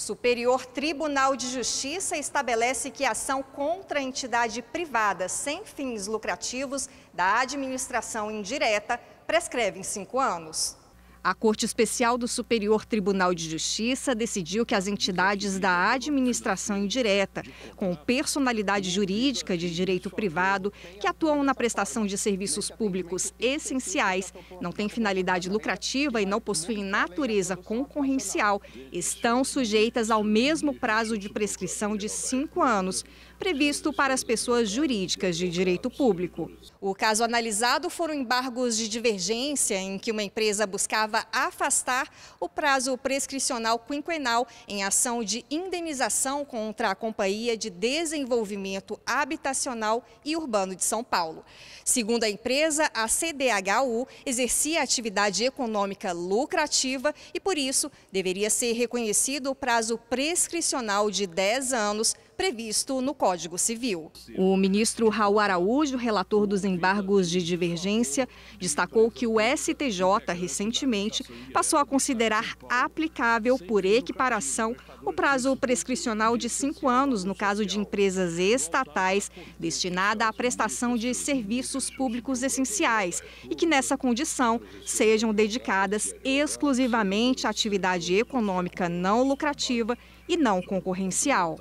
Superior Tribunal de Justiça estabelece que ação contra entidade privada sem fins lucrativos da administração indireta prescreve em cinco anos. A Corte Especial do Superior Tribunal de Justiça decidiu que as entidades da administração indireta, com personalidade jurídica de direito privado, que atuam na prestação de serviços públicos essenciais, não têm finalidade lucrativa e não possuem natureza concorrencial, estão sujeitas ao mesmo prazo de prescrição de cinco anos previsto para as pessoas jurídicas de direito público. O caso analisado foram embargos de divergência em que uma empresa buscava afastar o prazo prescricional quinquenal em ação de indenização contra a Companhia de Desenvolvimento Habitacional e Urbano de São Paulo. Segundo a empresa, a CDHU exercia atividade econômica lucrativa e, por isso, deveria ser reconhecido o prazo prescricional de 10 anos previsto no Código Civil. O ministro Raul Araújo, relator dos embargos de divergência, destacou que o STJ, recentemente, passou a considerar aplicável, por equiparação, o prazo prescricional de cinco anos no caso de empresas estatais destinada à prestação de serviços públicos essenciais e que, nessa condição, sejam dedicadas exclusivamente à atividade econômica não lucrativa e não concorrencial.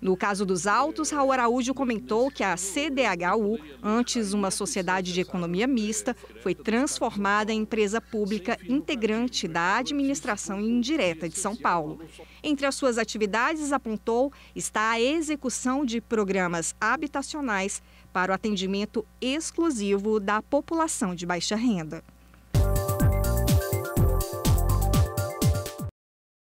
No caso dos autos, Raul Araújo comentou que a CDHU, antes uma sociedade de economia mista, foi transformada em empresa pública integrante da administração indireta de São Paulo. Entre as suas atividades, apontou, está a execução de programas habitacionais para o atendimento exclusivo da população de baixa renda.